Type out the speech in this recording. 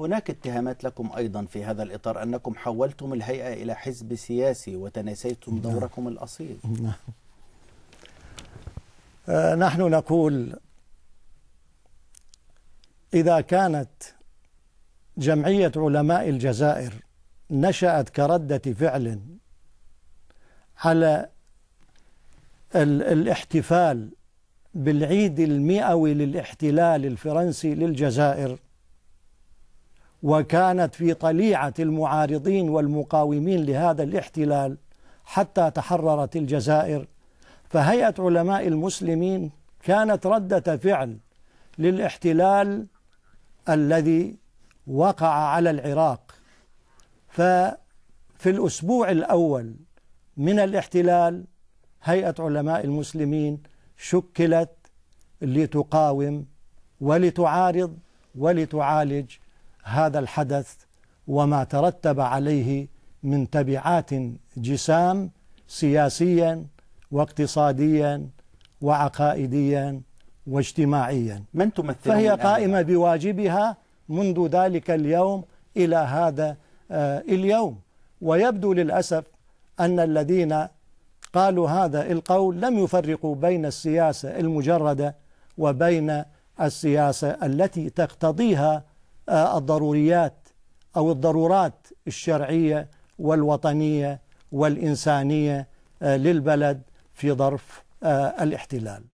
هناك اتهامات لكم أيضا في هذا الإطار أنكم حولتم الهيئة إلى حزب سياسي وتناسيتم نعم. دوركم الأصيل نعم. آه، نحن نقول إذا كانت جمعية علماء الجزائر نشأت كردة فعل على الاحتفال بالعيد المئوي للاحتلال الفرنسي للجزائر وكانت في طليعة المعارضين والمقاومين لهذا الاحتلال حتى تحررت الجزائر فهيئة علماء المسلمين كانت ردة فعل للاحتلال الذي وقع على العراق ففي الأسبوع الأول من الاحتلال هيئة علماء المسلمين شكلت لتقاوم ولتعارض ولتعالج هذا الحدث وما ترتب عليه من تبعات جسام سياسيا واقتصاديا وعقائديا واجتماعيا من تمثل فهي قائمة بواجبها منذ ذلك اليوم إلى هذا آه، اليوم ويبدو للأسف أن الذين قالوا هذا القول لم يفرقوا بين السياسة المجردة وبين السياسة التي تقتضيها الضروريات أو الضرورات الشرعية والوطنية والإنسانية آه، للبلد في ظرف آه، الاحتلال